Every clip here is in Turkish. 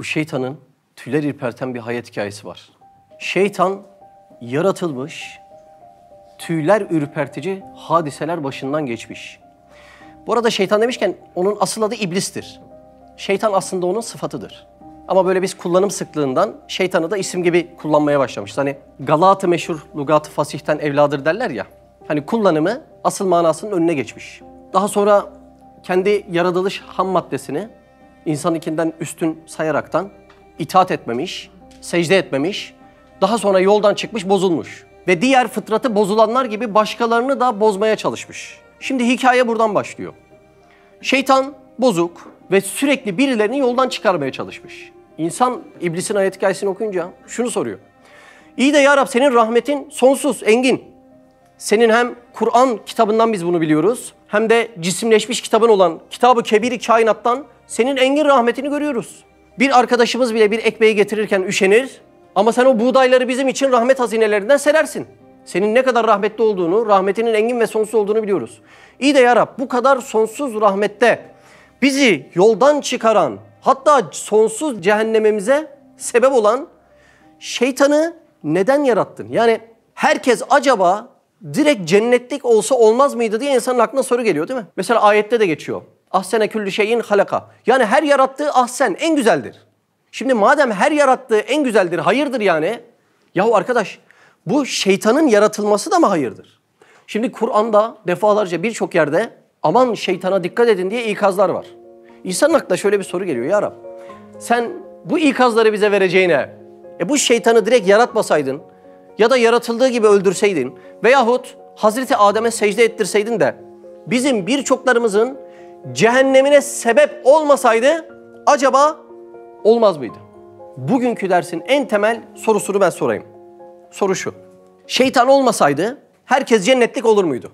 Bu şeytanın tüyler ürperten bir hayat hikayesi var. Şeytan yaratılmış, tüyler ürpertici hadiseler başından geçmiş. Bu arada şeytan demişken onun asıl adı iblistir. Şeytan aslında onun sıfatıdır. Ama böyle biz kullanım sıklığından şeytanı da isim gibi kullanmaya başlamışız. Hani Galatı meşhur lugatı fasihten evladır derler ya. Hani kullanımı asıl manasının önüne geçmiş. Daha sonra kendi yaratılış ham maddesini insanıkinden üstün sayaraktan itaat etmemiş, secde etmemiş, daha sonra yoldan çıkmış, bozulmuş. Ve diğer fıtratı bozulanlar gibi başkalarını da bozmaya çalışmış. Şimdi hikaye buradan başlıyor. Şeytan bozuk ve sürekli birilerini yoldan çıkarmaya çalışmış. İnsan iblisin ayet hikayesini okuyunca şunu soruyor. İyi de ya Rab senin rahmetin sonsuz, engin. Senin hem Kur'an kitabından biz bunu biliyoruz hem de cisimleşmiş kitabın olan Kitabı Kebiri Kainat'tan senin engin rahmetini görüyoruz. Bir arkadaşımız bile bir ekmeği getirirken üşenir ama sen o buğdayları bizim için rahmet hazinelerinden serersin. Senin ne kadar rahmetli olduğunu, rahmetinin engin ve sonsuz olduğunu biliyoruz. İyi de yarab, bu kadar sonsuz rahmette bizi yoldan çıkaran, hatta sonsuz cehennemimize sebep olan şeytanı neden yarattın? Yani herkes acaba direkt cennetlik olsa olmaz mıydı diye insanın aklına soru geliyor değil mi? Mesela ayette de geçiyor. Ahsene küllü şeyin halaka. Yani her yarattığı ahsen en güzeldir. Şimdi madem her yarattığı en güzeldir, hayırdır yani. Yahu arkadaş bu şeytanın yaratılması da mı hayırdır? Şimdi Kur'an'da defalarca birçok yerde aman şeytana dikkat edin diye ikazlar var. İnsanın aklına şöyle bir soru geliyor ya Rab. Sen bu ikazları bize vereceğine e bu şeytanı direkt yaratmasaydın ya da yaratıldığı gibi öldürseydin veyahut Hazreti Adem'e secde ettirseydin de bizim birçoklarımızın cehennemine sebep olmasaydı acaba olmaz mıydı? Bugünkü dersin en temel sorusunu ben sorayım. Soru şu. Şeytan olmasaydı herkes cennetlik olur muydu?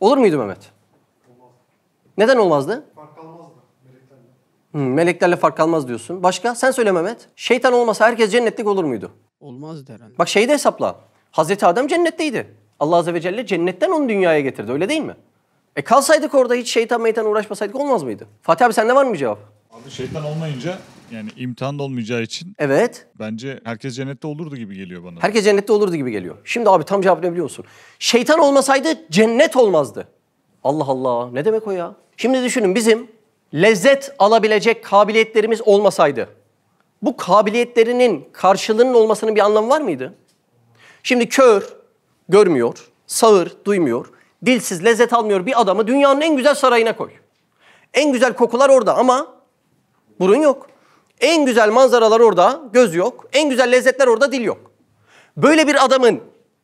Olur muydu Mehmet? Olmaz. Neden olmazdı? Fark kalmazdı meleklerle. Hmm, meleklerle fark kalmaz diyorsun. Başka? Sen söyle Mehmet. Şeytan olmasa herkes cennetlik olur muydu? Olmazdı herhalde. Bak şeyi de hesapla. Hazreti Adem cennetteydi. Allah Azze ve Celle cennetten onu dünyaya getirdi öyle değil mi? E kalsaydık orada hiç şeytan meytan uğraşmasaydık olmaz mıydı? Fatih abi sende var mı bir cevap? Abi şeytan olmayınca yani imtihan da olmayacağı için. Evet. Bence herkes cennette olurdu gibi geliyor bana. Herkes cennette olurdu gibi geliyor. Şimdi abi tam cevap ne biliyor musun? Şeytan olmasaydı cennet olmazdı. Allah Allah ne demek o ya? Şimdi düşünün bizim lezzet alabilecek kabiliyetlerimiz olmasaydı bu kabiliyetlerinin karşılığının olmasının bir anlamı var mıydı? Şimdi kör görmüyor, sağır duymuyor, dilsiz lezzet almıyor bir adamı dünyanın en güzel sarayına koy. En güzel kokular orada ama burun yok. En güzel manzaralar orada, göz yok. En güzel lezzetler orada, dil yok. Böyle bir adamın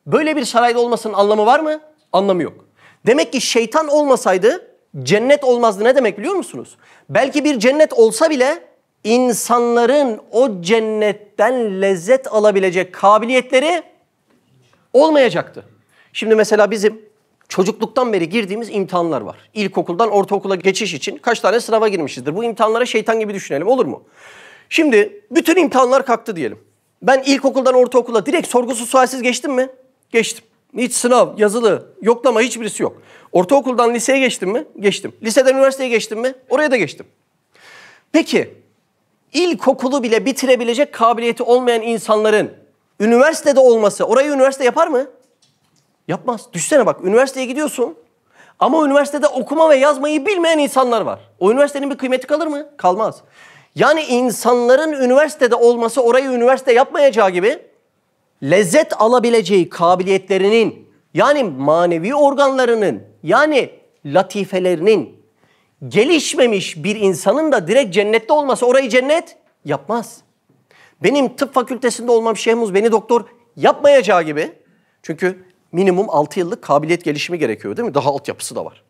böyle bir sarayda olmasının anlamı var mı? Anlamı yok. Demek ki şeytan olmasaydı cennet olmazdı ne demek biliyor musunuz? Belki bir cennet olsa bile insanların o cennetten lezzet alabilecek kabiliyetleri olmayacaktı. Şimdi mesela bizim çocukluktan beri girdiğimiz imtihanlar var. İlkokuldan ortaokula geçiş için kaç tane sınava girmişizdir. Bu imtihanlara şeytan gibi düşünelim olur mu? Şimdi bütün imtihanlar kalktı diyelim. Ben ilkokuldan ortaokula direkt sorgusuz sualsiz geçtim mi? Geçtim. Hiç sınav, yazılı, yoklama hiçbirisi yok. Ortaokuldan liseye geçtim mi? Geçtim. Liseden üniversiteye geçtim mi? Oraya da geçtim. Peki ilkokulu bile bitirebilecek kabiliyeti olmayan insanların üniversitede olması orayı üniversite yapar mı? Yapmaz. Düşsene bak üniversiteye gidiyorsun ama üniversitede okuma ve yazmayı bilmeyen insanlar var. O üniversitenin bir kıymeti kalır mı? Kalmaz. Yani insanların üniversitede olması orayı üniversite yapmayacağı gibi lezzet alabileceği kabiliyetlerinin yani manevi organlarının yani latifelerinin gelişmemiş bir insanın da direkt cennette olması orayı cennet yapmaz. Benim tıp fakültesinde olmam Şehmuz beni doktor yapmayacağı gibi çünkü minimum 6 yıllık kabiliyet gelişimi gerekiyor değil mi? Daha altyapısı da var.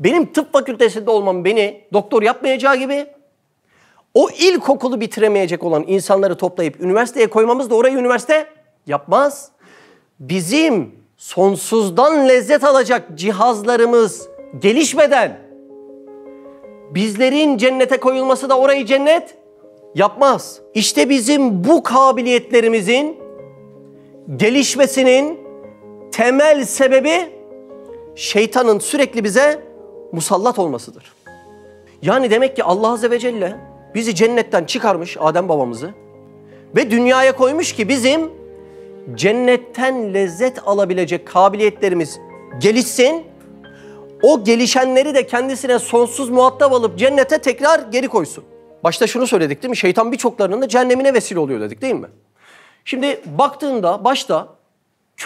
Benim tıp fakültesinde olmam beni doktor yapmayacağı gibi o ilkokulu bitiremeyecek olan insanları toplayıp üniversiteye koymamız da orayı üniversite yapmaz. Bizim sonsuzdan lezzet alacak cihazlarımız gelişmeden bizlerin cennete koyulması da orayı cennet yapmaz. İşte bizim bu kabiliyetlerimizin gelişmesinin temel sebebi şeytanın sürekli bize musallat olmasıdır. Yani demek ki Allah Azze ve Celle bizi cennetten çıkarmış Adem babamızı ve dünyaya koymuş ki bizim cennetten lezzet alabilecek kabiliyetlerimiz gelişsin. O gelişenleri de kendisine sonsuz muhatap alıp cennete tekrar geri koysun. Başta şunu söyledik değil mi? Şeytan birçoklarının da cehennemine vesile oluyor dedik değil mi? Şimdi baktığında başta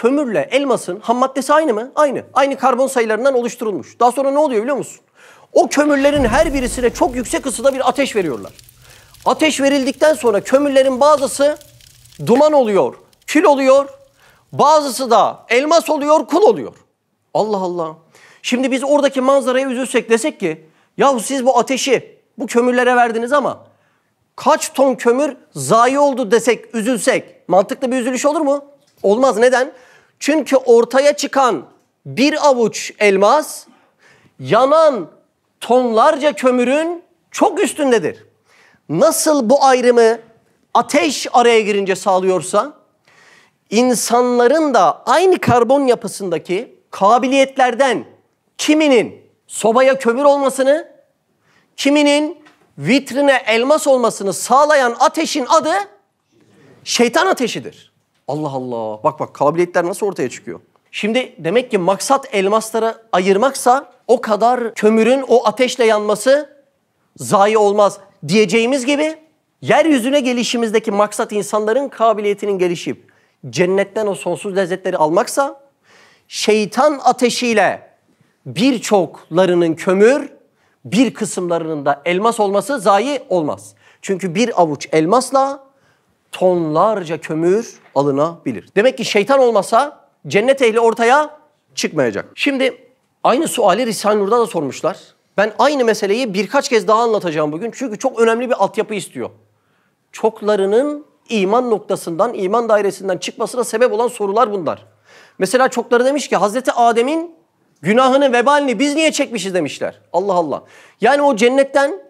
kömürle elmasın ham maddesi aynı mı? Aynı. Aynı karbon sayılarından oluşturulmuş. Daha sonra ne oluyor biliyor musun? O kömürlerin her birisine çok yüksek ısıda bir ateş veriyorlar. Ateş verildikten sonra kömürlerin bazısı duman oluyor, kül oluyor. Bazısı da elmas oluyor, kul oluyor. Allah Allah. Şimdi biz oradaki manzaraya üzülsek desek ki yahu siz bu ateşi bu kömürlere verdiniz ama kaç ton kömür zayi oldu desek üzülsek mantıklı bir üzülüş olur mu? Olmaz. Neden? Çünkü ortaya çıkan bir avuç elmas yanan tonlarca kömürün çok üstündedir. Nasıl bu ayrımı ateş araya girince sağlıyorsa insanların da aynı karbon yapısındaki kabiliyetlerden kiminin sobaya kömür olmasını, kiminin vitrine elmas olmasını sağlayan ateşin adı şeytan ateşidir. Allah Allah. Bak bak kabiliyetler nasıl ortaya çıkıyor. Şimdi demek ki maksat elmaslara ayırmaksa o kadar kömürün o ateşle yanması zayi olmaz diyeceğimiz gibi yeryüzüne gelişimizdeki maksat insanların kabiliyetinin gelişip cennetten o sonsuz lezzetleri almaksa şeytan ateşiyle birçoklarının kömür, bir kısımlarının da elmas olması zayi olmaz. Çünkü bir avuç elmasla tonlarca kömür alınabilir. Demek ki şeytan olmasa cennet ehli ortaya çıkmayacak. Şimdi aynı suali Risale Nur'da da sormuşlar. Ben aynı meseleyi birkaç kez daha anlatacağım bugün. Çünkü çok önemli bir altyapı istiyor. Çoklarının iman noktasından, iman dairesinden çıkmasına sebep olan sorular bunlar. Mesela çokları demiş ki Hazreti Adem'in günahını, vebalini biz niye çekmişiz demişler. Allah Allah. Yani o cennetten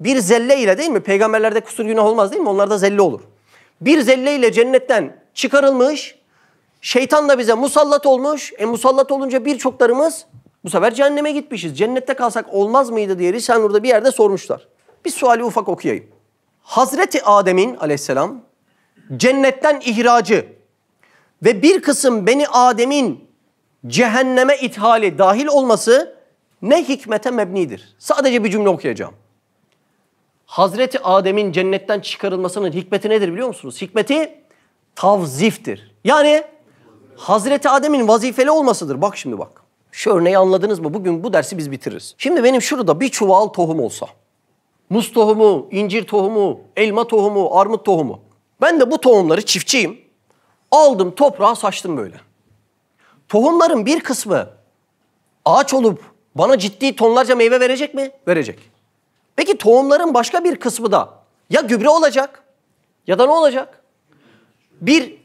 bir zelle ile değil mi? Peygamberlerde kusur günah olmaz değil mi? Onlarda zelle olur bir zelleyle cennetten çıkarılmış, şeytan da bize musallat olmuş. E musallat olunca birçoklarımız bu sefer cehenneme gitmişiz. Cennette kalsak olmaz mıydı diye Risanur'da bir yerde sormuşlar. Bir suali ufak okuyayım. Hazreti Adem'in aleyhisselam cennetten ihracı ve bir kısım Beni Adem'in cehenneme ithali dahil olması ne hikmete mebnidir? Sadece bir cümle okuyacağım. Hazreti Adem'in cennetten çıkarılmasının hikmeti nedir biliyor musunuz? Hikmeti tavziftir. Yani Hazreti Adem'in vazifeli olmasıdır. Bak şimdi bak. Şu örneği anladınız mı? Bugün bu dersi biz bitiririz. Şimdi benim şurada bir çuval tohum olsa. Muz tohumu, incir tohumu, elma tohumu, armut tohumu. Ben de bu tohumları çiftçiyim. Aldım toprağa saçtım böyle. Tohumların bir kısmı ağaç olup bana ciddi tonlarca meyve verecek mi? Verecek. Peki tohumların başka bir kısmı da ya gübre olacak ya da ne olacak? Bir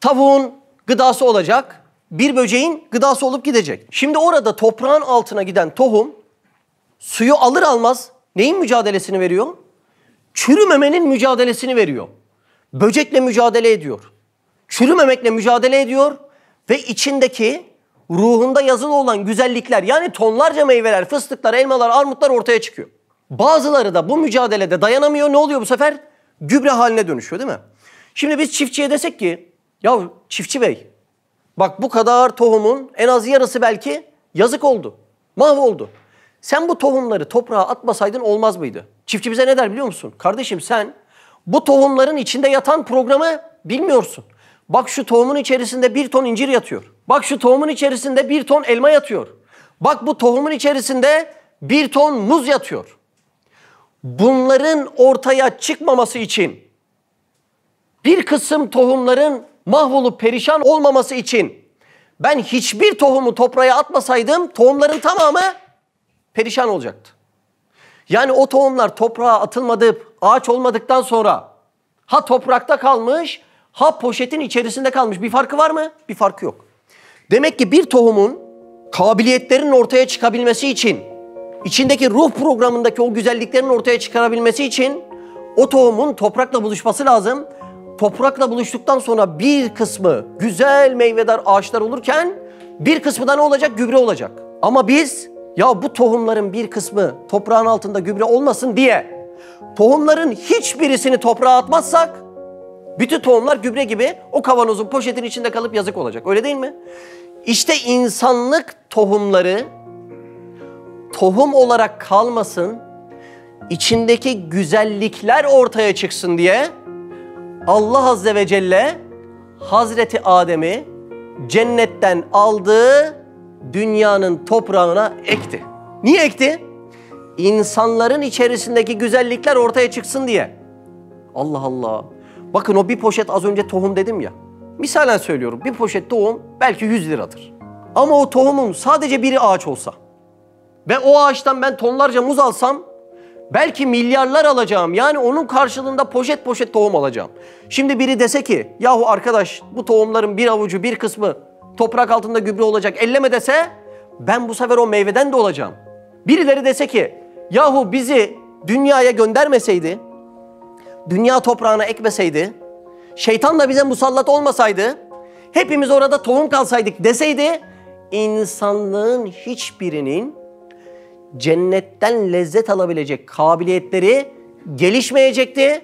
tavuğun gıdası olacak, bir böceğin gıdası olup gidecek. Şimdi orada toprağın altına giden tohum suyu alır almaz neyin mücadelesini veriyor? Çürümemenin mücadelesini veriyor. Böcekle mücadele ediyor. Çürümemekle mücadele ediyor ve içindeki ruhunda yazılı olan güzellikler yani tonlarca meyveler, fıstıklar, elmalar, armutlar ortaya çıkıyor. Bazıları da bu mücadelede dayanamıyor. Ne oluyor bu sefer? Gübre haline dönüşüyor değil mi? Şimdi biz çiftçiye desek ki ya çiftçi bey bak bu kadar tohumun en az yarısı belki yazık oldu. Mahvoldu. Sen bu tohumları toprağa atmasaydın olmaz mıydı? Çiftçi bize ne der biliyor musun? Kardeşim sen bu tohumların içinde yatan programı bilmiyorsun. Bak şu tohumun içerisinde bir ton incir yatıyor. Bak şu tohumun içerisinde bir ton elma yatıyor. Bak bu tohumun içerisinde bir ton muz yatıyor bunların ortaya çıkmaması için bir kısım tohumların mahvolup perişan olmaması için ben hiçbir tohumu toprağa atmasaydım tohumların tamamı perişan olacaktı. Yani o tohumlar toprağa atılmadı, ağaç olmadıktan sonra ha toprakta kalmış ha poşetin içerisinde kalmış. Bir farkı var mı? Bir farkı yok. Demek ki bir tohumun kabiliyetlerin ortaya çıkabilmesi için içindeki ruh programındaki o güzelliklerin ortaya çıkarabilmesi için o tohumun toprakla buluşması lazım. Toprakla buluştuktan sonra bir kısmı güzel meyvedar ağaçlar olurken bir kısmı da ne olacak? Gübre olacak. Ama biz ya bu tohumların bir kısmı toprağın altında gübre olmasın diye tohumların hiçbirisini toprağa atmazsak bütün tohumlar gübre gibi o kavanozun poşetin içinde kalıp yazık olacak. Öyle değil mi? İşte insanlık tohumları tohum olarak kalmasın, içindeki güzellikler ortaya çıksın diye Allah Azze ve Celle Hazreti Adem'i cennetten aldığı dünyanın toprağına ekti. Niye ekti? İnsanların içerisindeki güzellikler ortaya çıksın diye. Allah Allah. Bakın o bir poşet az önce tohum dedim ya. Misalen söylüyorum bir poşet tohum belki 100 liradır. Ama o tohumun sadece biri ağaç olsa, ve o ağaçtan ben tonlarca muz alsam belki milyarlar alacağım. Yani onun karşılığında poşet poşet tohum alacağım. Şimdi biri dese ki yahu arkadaş bu tohumların bir avucu bir kısmı toprak altında gübre olacak elleme dese ben bu sefer o meyveden de olacağım. Birileri dese ki yahu bizi dünyaya göndermeseydi, dünya toprağına ekmeseydi, şeytan da bize musallat olmasaydı, hepimiz orada tohum kalsaydık deseydi insanlığın hiçbirinin cennetten lezzet alabilecek kabiliyetleri gelişmeyecekti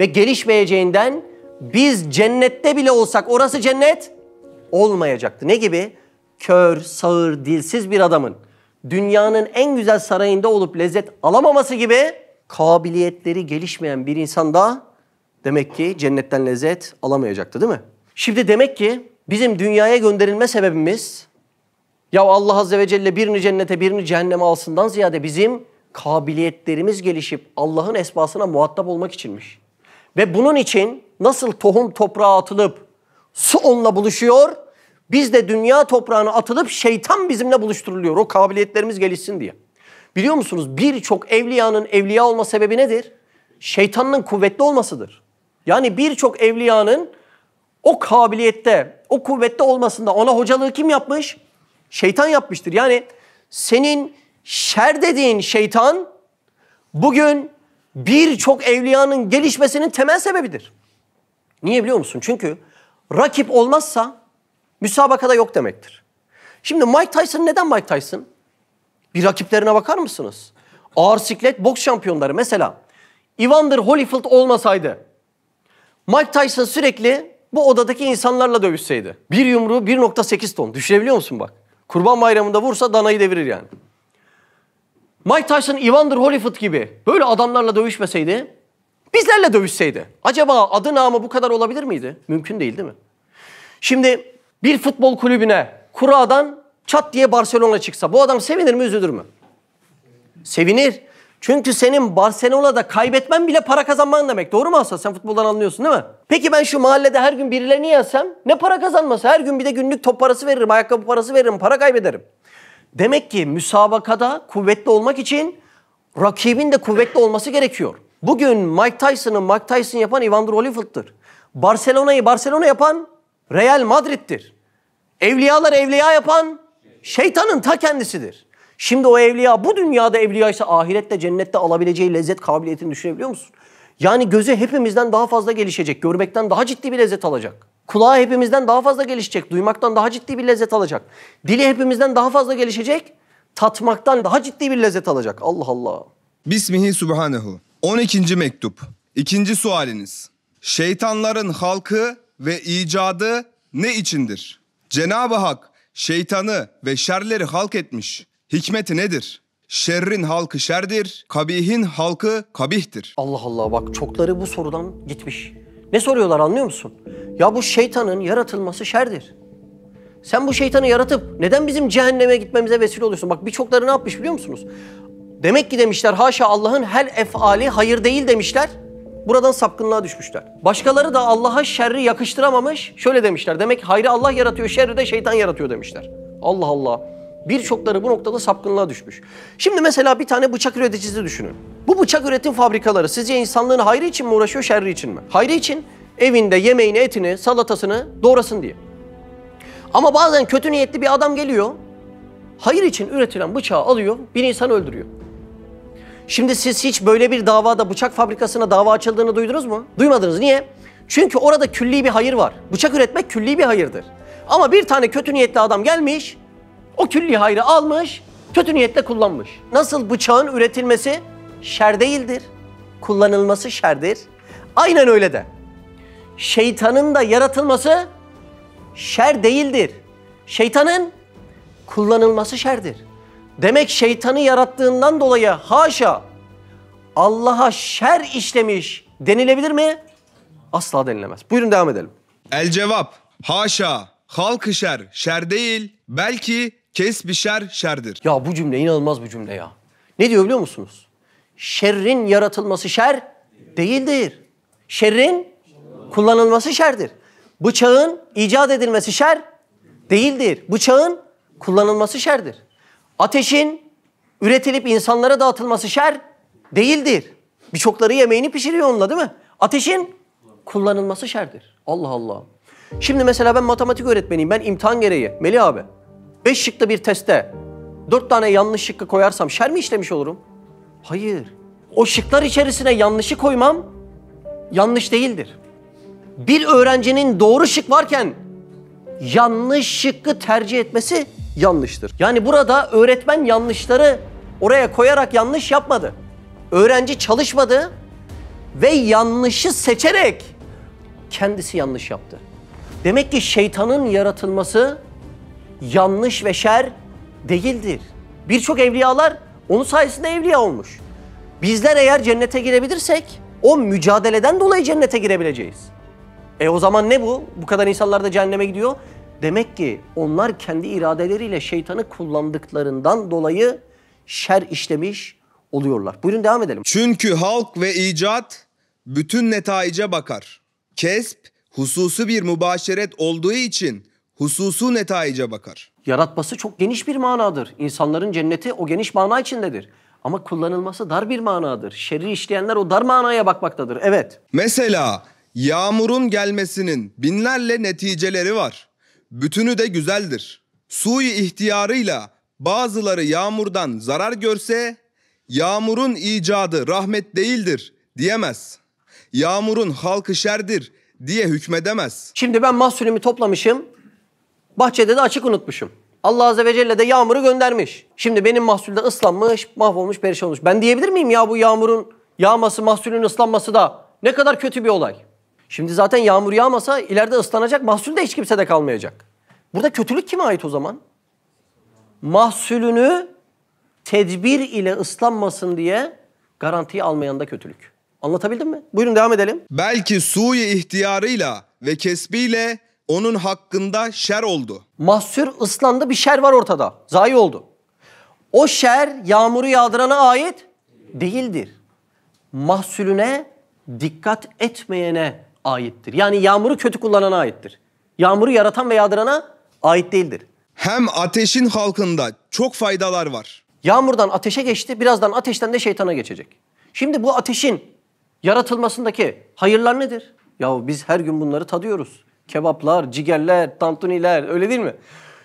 ve gelişmeyeceğinden biz cennette bile olsak orası cennet olmayacaktı. Ne gibi? Kör, sağır, dilsiz bir adamın dünyanın en güzel sarayında olup lezzet alamaması gibi kabiliyetleri gelişmeyen bir insan da demek ki cennetten lezzet alamayacaktı değil mi? Şimdi demek ki bizim dünyaya gönderilme sebebimiz ya Allah Azze ve Celle birini cennete birini cehenneme alsından ziyade bizim kabiliyetlerimiz gelişip Allah'ın esbasına muhatap olmak içinmiş. Ve bunun için nasıl tohum toprağa atılıp su onunla buluşuyor, biz de dünya toprağına atılıp şeytan bizimle buluşturuluyor. O kabiliyetlerimiz gelişsin diye. Biliyor musunuz birçok evliyanın evliya olma sebebi nedir? Şeytanın kuvvetli olmasıdır. Yani birçok evliyanın o kabiliyette, o kuvvette olmasında ona hocalığı kim yapmış? Şeytan yapmıştır. Yani senin şer dediğin şeytan bugün birçok evliyanın gelişmesinin temel sebebidir. Niye biliyor musun? Çünkü rakip olmazsa müsabakada yok demektir. Şimdi Mike Tyson neden Mike Tyson? Bir rakiplerine bakar mısınız? Ağır siklet boks şampiyonları mesela. Evander Holyfield olmasaydı Mike Tyson sürekli bu odadaki insanlarla dövüşseydi. Bir yumruğu 1.8 ton. Düşünebiliyor musun bak? Kurban Bayramı'nda vursa danayı devirir yani. Mike Tyson, Evander Holyfield gibi böyle adamlarla dövüşmeseydi, bizlerle dövüşseydi. Acaba adı namı bu kadar olabilir miydi? Mümkün değil değil mi? Şimdi bir futbol kulübüne kuradan çat diye Barcelona çıksa bu adam sevinir mi üzülür mü? Sevinir. Çünkü senin Barcelona'da kaybetmen bile para kazanman demek. Doğru mu Hasan? Sen futboldan anlıyorsun değil mi? Peki ben şu mahallede her gün birilerini yesem ne para kazanması? Her gün bir de günlük top parası veririm, ayakkabı parası veririm, para kaybederim. Demek ki müsabakada kuvvetli olmak için rakibin de kuvvetli olması gerekiyor. Bugün Mike Tyson'ı Mike Tyson yapan Evander Holyfield'dır. Barcelona'yı Barcelona yapan Real Madrid'dir. Evliyalar evliya yapan şeytanın ta kendisidir. Şimdi o evliya bu dünyada evliyaysa ahirette cennette alabileceği lezzet kabiliyetini düşünebiliyor musun? Yani göze hepimizden daha fazla gelişecek, görmekten daha ciddi bir lezzet alacak. Kulağa hepimizden daha fazla gelişecek, duymaktan daha ciddi bir lezzet alacak. Dili hepimizden daha fazla gelişecek, tatmaktan daha ciddi bir lezzet alacak. Allah Allah. Bismihi Subhanehu. 12. mektup. İkinci sualiniz. Şeytanların halkı ve icadı ne içindir? Cenab-ı Hak şeytanı ve şerleri halk etmiş. Hikmeti nedir? Şerrin halkı şerdir, kabihin halkı kabihtir. Allah Allah bak çokları bu sorudan gitmiş. Ne soruyorlar anlıyor musun? Ya bu şeytanın yaratılması şerdir. Sen bu şeytanı yaratıp neden bizim cehenneme gitmemize vesile oluyorsun? Bak birçokları ne yapmış biliyor musunuz? Demek ki demişler haşa Allah'ın her efali hayır değil demişler. Buradan sapkınlığa düşmüşler. Başkaları da Allah'a şerri yakıştıramamış. Şöyle demişler. Demek ki hayrı Allah yaratıyor, şerri de şeytan yaratıyor demişler. Allah Allah. Birçokları bu noktada sapkınlığa düşmüş. Şimdi mesela bir tane bıçak üreticisi düşünün. Bu bıçak üretim fabrikaları sizce insanlığın hayrı için mi uğraşıyor, şerri için mi? Hayrı için evinde yemeğini, etini, salatasını doğrasın diye. Ama bazen kötü niyetli bir adam geliyor, hayır için üretilen bıçağı alıyor, bir insan öldürüyor. Şimdi siz hiç böyle bir davada bıçak fabrikasına dava açıldığını duydunuz mu? Duymadınız. Niye? Çünkü orada külli bir hayır var. Bıçak üretmek külli bir hayırdır. Ama bir tane kötü niyetli adam gelmiş, o külli hayrı almış, kötü niyetle kullanmış. Nasıl bıçağın üretilmesi şer değildir, kullanılması şerdir. Aynen öyle de. Şeytanın da yaratılması şer değildir. Şeytanın kullanılması şerdir. Demek şeytanı yarattığından dolayı haşa Allah'a şer işlemiş denilebilir mi? Asla denilemez. Buyurun devam edelim. El cevap. Haşa. Halkı şer. Şer değil. Belki Kes bir şer, şerdir. Ya bu cümle inanılmaz bu cümle ya. Ne diyor biliyor musunuz? Şerrin yaratılması şer değildir. Şerrin kullanılması şerdir. Bıçağın icat edilmesi şer değildir. Bıçağın kullanılması şerdir. Ateşin üretilip insanlara dağıtılması şer değildir. Birçokları yemeğini pişiriyor onunla değil mi? Ateşin kullanılması şerdir. Allah Allah. Şimdi mesela ben matematik öğretmeniyim. Ben imtihan gereği. Melih abi Beş şıklı bir teste dört tane yanlış şıkkı koyarsam şer mi işlemiş olurum? Hayır. O şıklar içerisine yanlışı koymam yanlış değildir. Bir öğrencinin doğru şık varken yanlış şıkkı tercih etmesi yanlıştır. Yani burada öğretmen yanlışları oraya koyarak yanlış yapmadı. Öğrenci çalışmadı ve yanlışı seçerek kendisi yanlış yaptı. Demek ki şeytanın yaratılması yanlış ve şer değildir. Birçok evliyalar onun sayesinde evliya olmuş. Bizler eğer cennete girebilirsek o mücadeleden dolayı cennete girebileceğiz. E o zaman ne bu? Bu kadar insanlar da cehenneme gidiyor. Demek ki onlar kendi iradeleriyle şeytanı kullandıklarından dolayı şer işlemiş oluyorlar. Buyurun devam edelim. Çünkü halk ve icat bütün netaice bakar. Kesp hususu bir mübaşeret olduğu için hususu netayice bakar. Yaratması çok geniş bir manadır. İnsanların cenneti o geniş mana içindedir. Ama kullanılması dar bir manadır. Şerri işleyenler o dar manaya bakmaktadır. Evet. Mesela yağmurun gelmesinin binlerle neticeleri var. Bütünü de güzeldir. Suyu ihtiyarıyla bazıları yağmurdan zarar görse yağmurun icadı rahmet değildir diyemez. Yağmurun halkı şerdir diye hükmedemez. Şimdi ben mahsulümü toplamışım. Bahçede de açık unutmuşum. Allah Azze ve Celle de yağmuru göndermiş. Şimdi benim mahsulde ıslanmış, mahvolmuş, perişan olmuş. Ben diyebilir miyim ya bu yağmurun yağması, mahsulün ıslanması da ne kadar kötü bir olay. Şimdi zaten yağmur yağmasa ileride ıslanacak mahsul de hiç kimse de kalmayacak. Burada kötülük kime ait o zaman? Mahsulünü tedbir ile ıslanmasın diye garantiyi almayan da kötülük. Anlatabildim mi? Buyurun devam edelim. Belki suyu ihtiyarıyla ve kesbiyle onun hakkında şer oldu. Mahsür ıslandı bir şer var ortada. Zayi oldu. O şer yağmuru yağdırana ait değildir. Mahsulüne dikkat etmeyene aittir. Yani yağmuru kötü kullanana aittir. Yağmuru yaratan ve yağdırana ait değildir. Hem ateşin halkında çok faydalar var. Yağmurdan ateşe geçti, birazdan ateşten de şeytana geçecek. Şimdi bu ateşin yaratılmasındaki hayırlar nedir? Ya biz her gün bunları tadıyoruz. Kebaplar, cigerler, tantuniler öyle değil mi?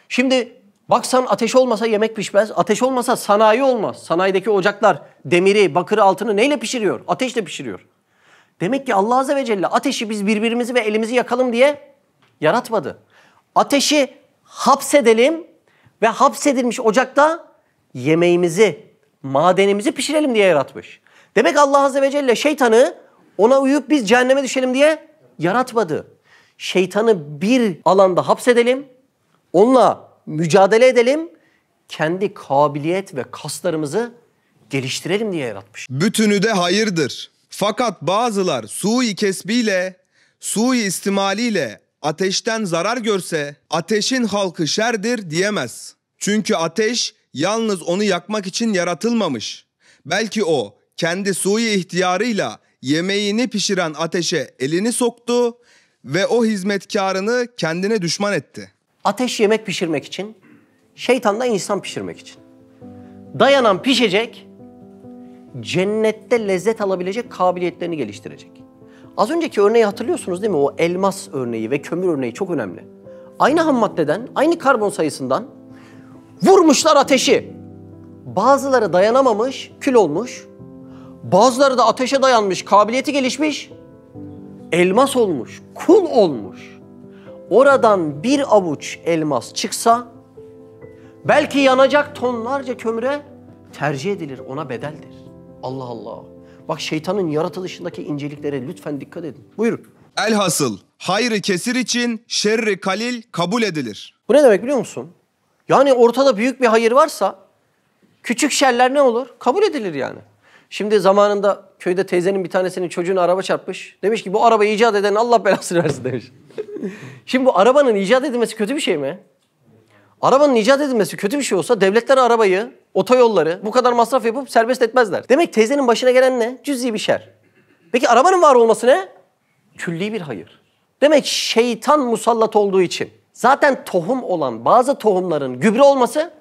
Şimdi baksan ateş olmasa yemek pişmez. Ateş olmasa sanayi olmaz. Sanayideki ocaklar demiri, bakırı, altını neyle pişiriyor? Ateşle pişiriyor. Demek ki Allah Azze ve Celle ateşi biz birbirimizi ve elimizi yakalım diye yaratmadı. Ateşi hapsedelim ve hapsedilmiş ocakta yemeğimizi, madenimizi pişirelim diye yaratmış. Demek Allah Azze ve Celle şeytanı ona uyup biz cehenneme düşelim diye yaratmadı şeytanı bir alanda hapsedelim, onunla mücadele edelim, kendi kabiliyet ve kaslarımızı geliştirelim diye yaratmış. Bütünü de hayırdır. Fakat bazılar suyu kesbiyle, suyu istimaliyle ateşten zarar görse ateşin halkı şerdir diyemez. Çünkü ateş yalnız onu yakmak için yaratılmamış. Belki o kendi suyu ihtiyarıyla yemeğini pişiren ateşe elini soktu ve o hizmetkarını kendine düşman etti. Ateş yemek pişirmek için, şeytan da insan pişirmek için. Dayanan pişecek, cennette lezzet alabilecek kabiliyetlerini geliştirecek. Az önceki örneği hatırlıyorsunuz değil mi? O elmas örneği ve kömür örneği çok önemli. Aynı ham maddeden, aynı karbon sayısından vurmuşlar ateşi. Bazıları dayanamamış, kül olmuş. Bazıları da ateşe dayanmış, kabiliyeti gelişmiş elmas olmuş, kul olmuş. Oradan bir avuç elmas çıksa belki yanacak tonlarca kömüre tercih edilir, ona bedeldir. Allah Allah. Bak şeytanın yaratılışındaki inceliklere lütfen dikkat edin. Buyurun. Elhasıl hayrı kesir için şerri kalil kabul edilir. Bu ne demek biliyor musun? Yani ortada büyük bir hayır varsa küçük şerler ne olur? Kabul edilir yani. Şimdi zamanında köyde teyzenin bir tanesinin çocuğuna araba çarpmış. Demiş ki bu araba icat eden Allah belasını versin demiş. Şimdi bu arabanın icat edilmesi kötü bir şey mi? Arabanın icat edilmesi kötü bir şey olsa devletler arabayı, otoyolları bu kadar masraf yapıp serbest etmezler. Demek teyzenin başına gelen ne? Cüzi bir şer. Peki arabanın var olması ne? Külli bir hayır. Demek şeytan musallat olduğu için zaten tohum olan bazı tohumların gübre olması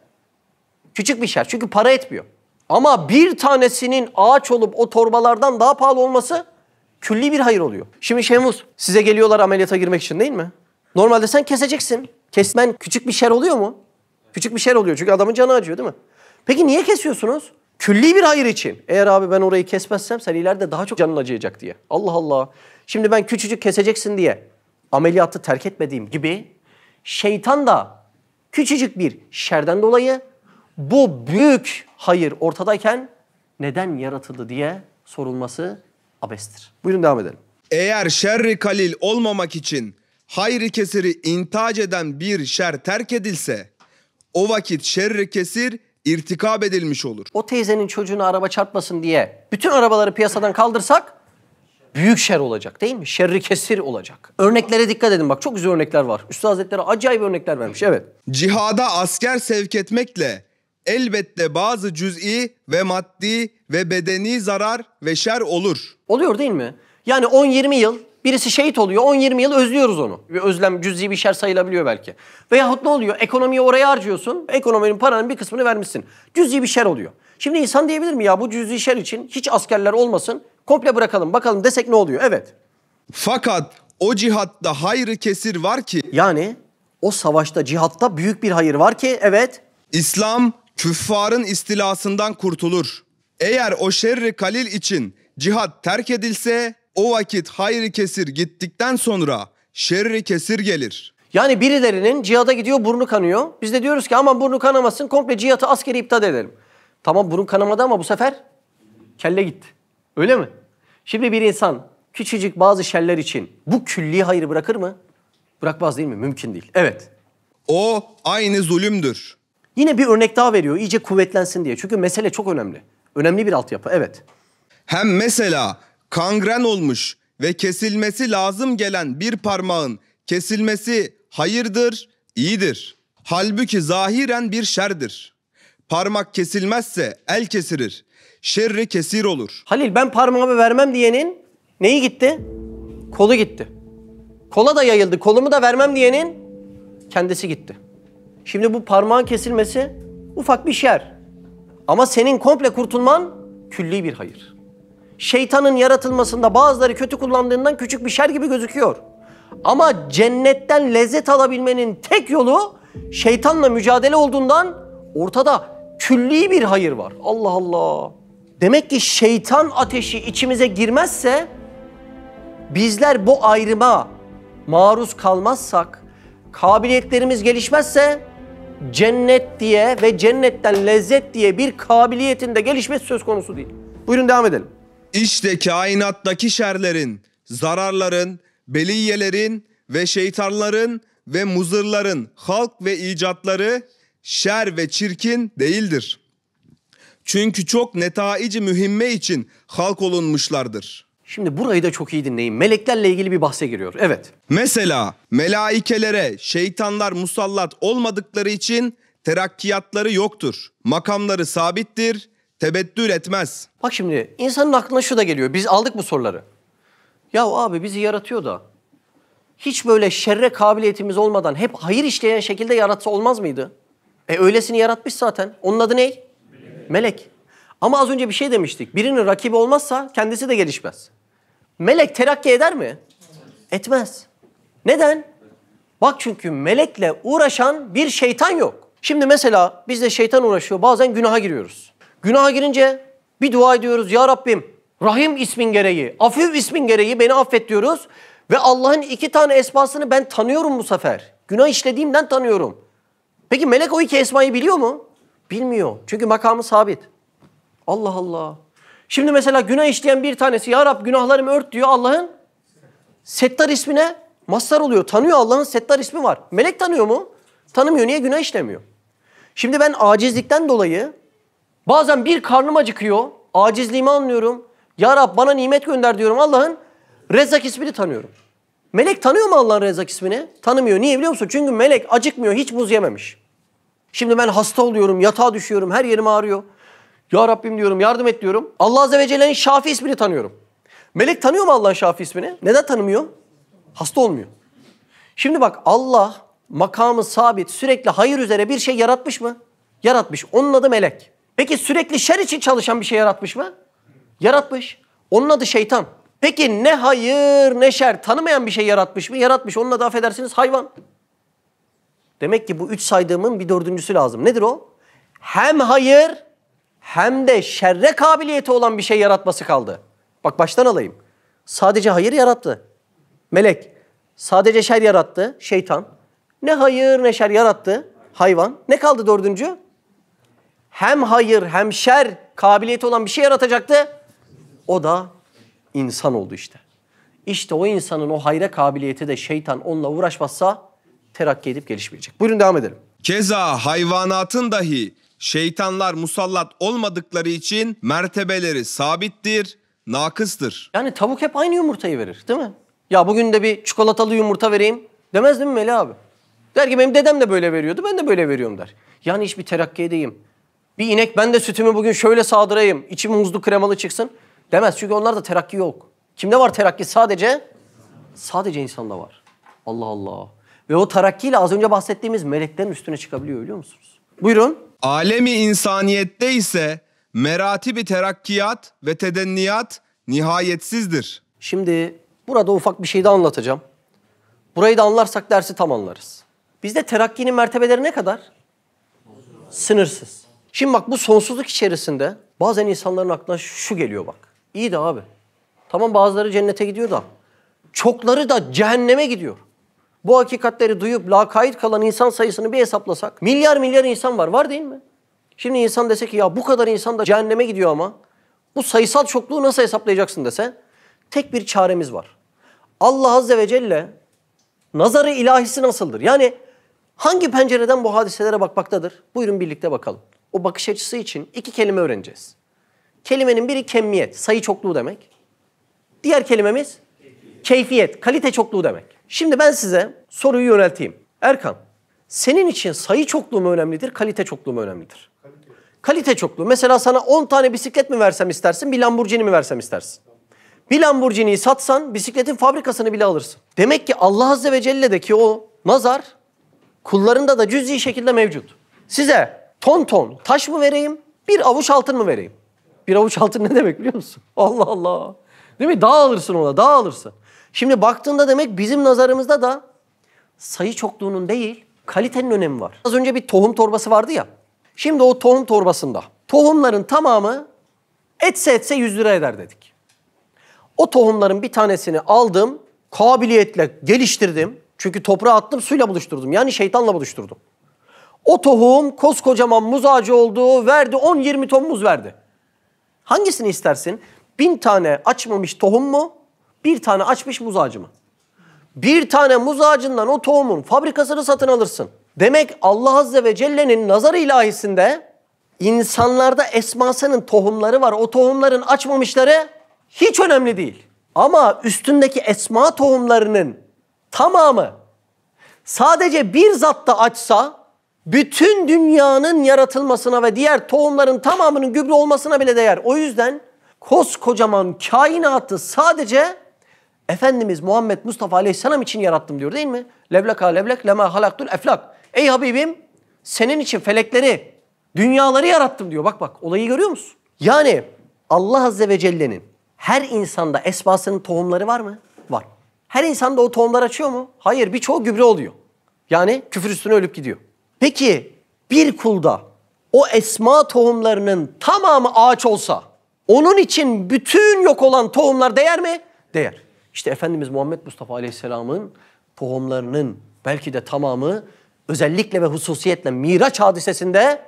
küçük bir şer. Çünkü para etmiyor. Ama bir tanesinin ağaç olup o torbalardan daha pahalı olması külli bir hayır oluyor. Şimdi Şemuz size geliyorlar ameliyata girmek için değil mi? Normalde sen keseceksin. Kesmen küçük bir şer oluyor mu? Küçük bir şer oluyor çünkü adamın canı acıyor değil mi? Peki niye kesiyorsunuz? Külli bir hayır için. Eğer abi ben orayı kesmezsem sen ileride daha çok canın acıyacak diye. Allah Allah. Şimdi ben küçücük keseceksin diye ameliyatı terk etmediğim gibi şeytan da küçücük bir şerden dolayı bu büyük hayır ortadayken neden yaratıldı diye sorulması abestir. Buyurun devam edelim. Eğer şerri kalil olmamak için hayri kesiri intac eden bir şer terk edilse o vakit şerri kesir irtikab edilmiş olur. O teyzenin çocuğuna araba çarpmasın diye bütün arabaları piyasadan kaldırsak büyük şer olacak değil mi? Şerri kesir olacak. Örneklere dikkat edin bak çok güzel örnekler var. Üstad Hazretleri acayip örnekler vermiş evet. Cihada asker sevk etmekle elbette bazı cüz'i ve maddi ve bedeni zarar ve şer olur. Oluyor değil mi? Yani 10-20 yıl birisi şehit oluyor 10-20 yıl özlüyoruz onu. Bir özlem cüz'i bir şer sayılabiliyor belki. Veyahut ne oluyor? Ekonomiyi oraya harcıyorsun. Ekonominin paranın bir kısmını vermişsin. Cüz'i bir şer oluyor. Şimdi insan diyebilir mi ya bu cüz'i şer için hiç askerler olmasın komple bırakalım bakalım desek ne oluyor? Evet. Fakat o cihatta hayrı kesir var ki. Yani o savaşta cihatta büyük bir hayır var ki evet. İslam küffarın istilasından kurtulur. Eğer o şerri kalil için cihat terk edilse o vakit hayri kesir gittikten sonra şerri kesir gelir. Yani birilerinin cihada gidiyor burnu kanıyor. Biz de diyoruz ki aman burnu kanamasın komple cihatı askeri iptal edelim. Tamam burun kanamadı ama bu sefer kelle gitti. Öyle mi? Şimdi bir insan küçücük bazı şerler için bu külli hayır bırakır mı? Bırakmaz değil mi? Mümkün değil. Evet. O aynı zulümdür. Yine bir örnek daha veriyor iyice kuvvetlensin diye. Çünkü mesele çok önemli. Önemli bir altyapı evet. Hem mesela kangren olmuş ve kesilmesi lazım gelen bir parmağın kesilmesi hayırdır, iyidir. Halbuki zahiren bir şerdir. Parmak kesilmezse el kesilir. Şerri kesir olur. Halil ben parmağımı vermem diyenin neyi gitti? Kolu gitti. Kola da yayıldı. Kolumu da vermem diyenin kendisi gitti. Şimdi bu parmağın kesilmesi ufak bir şer. Ama senin komple kurtulman külli bir hayır. Şeytanın yaratılmasında bazıları kötü kullandığından küçük bir şer gibi gözüküyor. Ama cennetten lezzet alabilmenin tek yolu şeytanla mücadele olduğundan ortada külli bir hayır var. Allah Allah. Demek ki şeytan ateşi içimize girmezse bizler bu ayrıma maruz kalmazsak, kabiliyetlerimiz gelişmezse cennet diye ve cennetten lezzet diye bir kabiliyetinde gelişmesi söz konusu değil. Buyurun devam edelim. İşte kainattaki şerlerin, zararların, beliyelerin ve şeytanların ve muzırların halk ve icatları şer ve çirkin değildir. Çünkü çok netaici mühimme için halk olunmuşlardır. Şimdi burayı da çok iyi dinleyin. Meleklerle ilgili bir bahse giriyor. Evet. Mesela melaikelere şeytanlar musallat olmadıkları için terakkiyatları yoktur. Makamları sabittir, tebettül etmez. Bak şimdi insanın aklına şu da geliyor. Biz aldık bu soruları. Ya abi bizi yaratıyor da hiç böyle şerre kabiliyetimiz olmadan hep hayır işleyen şekilde yaratsa olmaz mıydı? E öylesini yaratmış zaten. Onun adı ne? Melek. Melek. Ama az önce bir şey demiştik. Birinin rakibi olmazsa kendisi de gelişmez melek terakki eder mi? Etmez. Neden? Bak çünkü melekle uğraşan bir şeytan yok. Şimdi mesela biz de şeytan uğraşıyor bazen günaha giriyoruz. Günaha girince bir dua ediyoruz ya Rabbim Rahim ismin gereği, Afiv ismin gereği beni affet diyoruz. Ve Allah'ın iki tane esmasını ben tanıyorum bu sefer. Günah işlediğimden tanıyorum. Peki melek o iki esmayı biliyor mu? Bilmiyor. Çünkü makamı sabit. Allah Allah. Şimdi mesela günah işleyen bir tanesi ya Rab günahlarımı ört diyor Allah'ın Settar ismine mazhar oluyor. Tanıyor Allah'ın Settar ismi var. Melek tanıyor mu? Tanımıyor. Niye? Günah işlemiyor. Şimdi ben acizlikten dolayı bazen bir karnım acıkıyor. Acizliğimi anlıyorum. Ya Rab bana nimet gönder diyorum Allah'ın Rezzak ismini tanıyorum. Melek tanıyor mu Allah'ın Rezzak ismini? Tanımıyor. Niye biliyor musun? Çünkü melek acıkmıyor. Hiç buz yememiş. Şimdi ben hasta oluyorum, yatağa düşüyorum, her yerim ağrıyor. Ya Rabbim diyorum yardım et diyorum. Allah Azze ve Celle'nin Şafi ismini tanıyorum. Melek tanıyor mu Allah'ın Şafi ismini? Neden tanımıyor? Hasta olmuyor. Şimdi bak Allah makamı sabit sürekli hayır üzere bir şey yaratmış mı? Yaratmış. Onun adı melek. Peki sürekli şer için çalışan bir şey yaratmış mı? Yaratmış. Onun adı şeytan. Peki ne hayır ne şer tanımayan bir şey yaratmış mı? Yaratmış. Onun adı affedersiniz hayvan. Demek ki bu üç saydığımın bir dördüncüsü lazım. Nedir o? Hem hayır hem de şerre kabiliyeti olan bir şey yaratması kaldı. Bak baştan alayım. Sadece hayır yarattı. Melek sadece şer yarattı. Şeytan. Ne hayır ne şer yarattı. Hayvan. Ne kaldı dördüncü? Hem hayır hem şer kabiliyeti olan bir şey yaratacaktı. O da insan oldu işte. İşte o insanın o hayra kabiliyeti de şeytan onunla uğraşmazsa terakki edip gelişmeyecek. Buyurun devam edelim. Keza hayvanatın dahi şeytanlar musallat olmadıkları için mertebeleri sabittir, nakıstır. Yani tavuk hep aynı yumurtayı verir değil mi? Ya bugün de bir çikolatalı yumurta vereyim demez değil mi Melih abi? Der ki benim dedem de böyle veriyordu ben de böyle veriyorum der. Yani hiçbir terakki edeyim. Bir inek ben de sütümü bugün şöyle sağdırayım içim muzlu kremalı çıksın demez. Çünkü onlarda terakki yok. Kimde var terakki? Sadece sadece insanda var. Allah Allah. Ve o terakkiyle az önce bahsettiğimiz meleklerin üstüne çıkabiliyor biliyor musunuz? Buyurun. Alemi insaniyette ise bir terakkiyat ve tedenniyat nihayetsizdir. Şimdi burada ufak bir şey de anlatacağım. Burayı da anlarsak dersi tam anlarız. Bizde terakkinin mertebeleri ne kadar? Sınırsız. Şimdi bak bu sonsuzluk içerisinde bazen insanların aklına şu geliyor bak. İyi de abi. Tamam bazıları cennete gidiyor da çokları da cehenneme gidiyor bu hakikatleri duyup lakayt kalan insan sayısını bir hesaplasak milyar milyar insan var. Var değil mi? Şimdi insan dese ki ya bu kadar insan da cehenneme gidiyor ama bu sayısal çokluğu nasıl hesaplayacaksın dese tek bir çaremiz var. Allah Azze ve Celle nazarı ilahisi nasıldır? Yani hangi pencereden bu hadiselere bakmaktadır? Buyurun birlikte bakalım. O bakış açısı için iki kelime öğreneceğiz. Kelimenin biri kemmiyet, sayı çokluğu demek. Diğer kelimemiz keyfiyet, kalite çokluğu demek. Şimdi ben size soruyu yönelteyim. Erkan, senin için sayı çokluğu mu önemlidir, kalite çokluğu mu önemlidir? Kalite. kalite çokluğu. Mesela sana 10 tane bisiklet mi versem istersin, bir Lamborghini mi versem istersin? Bir Lamborghini'yi satsan bisikletin fabrikasını bile alırsın. Demek ki Allah Azze ve Celle'deki o nazar kullarında da cüz'i şekilde mevcut. Size ton ton taş mı vereyim, bir avuç altın mı vereyim? Bir avuç altın ne demek biliyor musun? Allah Allah. Değil mi? Daha alırsın ona, daha alırsın. Şimdi baktığında demek bizim nazarımızda da sayı çokluğunun değil, kalitenin önemi var. Az önce bir tohum torbası vardı ya. Şimdi o tohum torbasında tohumların tamamı etse etse 100 lira eder dedik. O tohumların bir tanesini aldım, kabiliyetle geliştirdim. Çünkü toprağa attım, suyla buluşturdum. Yani şeytanla buluşturdum. O tohum koskocaman muz ağacı oldu, verdi 10-20 ton muz verdi. Hangisini istersin? Bin tane açmamış tohum mu? Bir tane açmış muz ağacı mı? Bir tane muz ağacından o tohumun fabrikasını satın alırsın. Demek Allah Azze ve Celle'nin nazar ilahisinde insanlarda esmasının tohumları var. O tohumların açmamışları hiç önemli değil. Ama üstündeki esma tohumlarının tamamı sadece bir zatta açsa bütün dünyanın yaratılmasına ve diğer tohumların tamamının gübre olmasına bile değer. O yüzden koskocaman kainatı sadece Efendimiz Muhammed Mustafa Aleyhisselam için yarattım diyor değil mi? Lebleka leblek lema halaktul eflak. Ey Habibim senin için felekleri, dünyaları yarattım diyor. Bak bak olayı görüyor musun? Yani Allah Azze ve Celle'nin her insanda esmasının tohumları var mı? Var. Her insanda o tohumlar açıyor mu? Hayır birçoğu gübre oluyor. Yani küfür üstüne ölüp gidiyor. Peki bir kulda o esma tohumlarının tamamı ağaç olsa onun için bütün yok olan tohumlar değer mi? Değer. İşte Efendimiz Muhammed Mustafa Aleyhisselam'ın tohumlarının belki de tamamı özellikle ve hususiyetle Miraç hadisesinde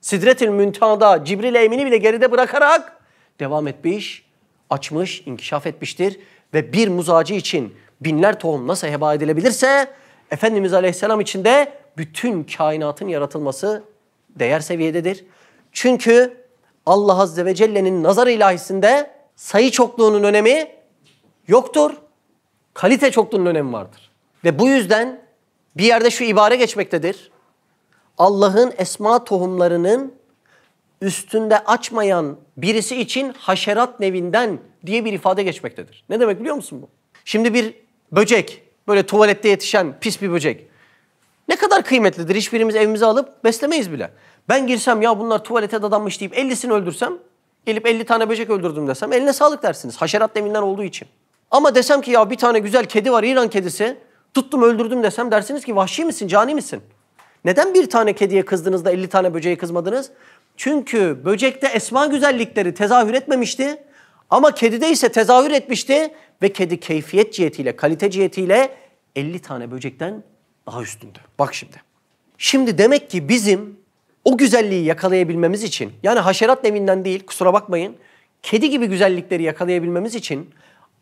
Sidretil müntada Cibril Emin'i bile geride bırakarak devam etmiş, açmış, inkişaf etmiştir. Ve bir muzacı için binler tohum nasıl heba edilebilirse Efendimiz Aleyhisselam için de bütün kainatın yaratılması değer seviyededir. Çünkü Allah Azze ve Celle'nin nazar ilahisinde sayı çokluğunun önemi yoktur. Kalite çokluğunun önemi vardır. Ve bu yüzden bir yerde şu ibare geçmektedir. Allah'ın esma tohumlarının üstünde açmayan birisi için haşerat nevinden diye bir ifade geçmektedir. Ne demek biliyor musun bu? Şimdi bir böcek, böyle tuvalette yetişen pis bir böcek. Ne kadar kıymetlidir hiçbirimiz evimize alıp beslemeyiz bile. Ben girsem ya bunlar tuvalete dadanmış deyip 50'sini öldürsem, gelip 50 tane böcek öldürdüm desem eline sağlık dersiniz. Haşerat nevinden olduğu için. Ama desem ki ya bir tane güzel kedi var İran kedisi. Tuttum öldürdüm desem dersiniz ki vahşi misin, cani misin? Neden bir tane kediye kızdınız da 50 tane böceğe kızmadınız? Çünkü böcekte esma güzellikleri tezahür etmemişti. Ama kedide ise tezahür etmişti. Ve kedi keyfiyet cihetiyle, kalite cihetiyle 50 tane böcekten daha üstündü. Bak şimdi. Şimdi demek ki bizim o güzelliği yakalayabilmemiz için yani haşerat nevinden değil kusura bakmayın kedi gibi güzellikleri yakalayabilmemiz için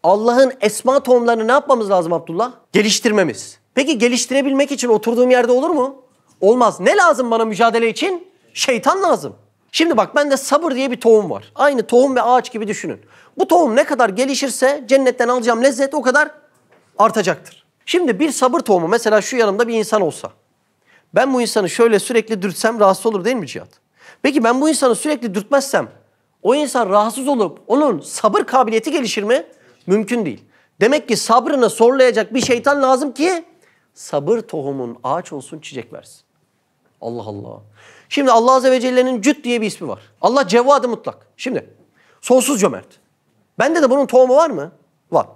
Allah'ın esma tohumlarını ne yapmamız lazım Abdullah? Geliştirmemiz. Peki geliştirebilmek için oturduğum yerde olur mu? Olmaz. Ne lazım bana mücadele için? Şeytan lazım. Şimdi bak bende sabır diye bir tohum var. Aynı tohum ve ağaç gibi düşünün. Bu tohum ne kadar gelişirse cennetten alacağım lezzet o kadar artacaktır. Şimdi bir sabır tohumu mesela şu yanımda bir insan olsa. Ben bu insanı şöyle sürekli dürtsem rahatsız olur değil mi Cihat? Peki ben bu insanı sürekli dürtmezsem o insan rahatsız olup onun sabır kabiliyeti gelişir mi? Mümkün değil. Demek ki sabrını sorlayacak bir şeytan lazım ki sabır tohumun ağaç olsun çiçek versin. Allah Allah. Şimdi Allah Azze ve Celle'nin cüt diye bir ismi var. Allah cevvadı mutlak. Şimdi sonsuz cömert. Bende de bunun tohumu var mı? Var.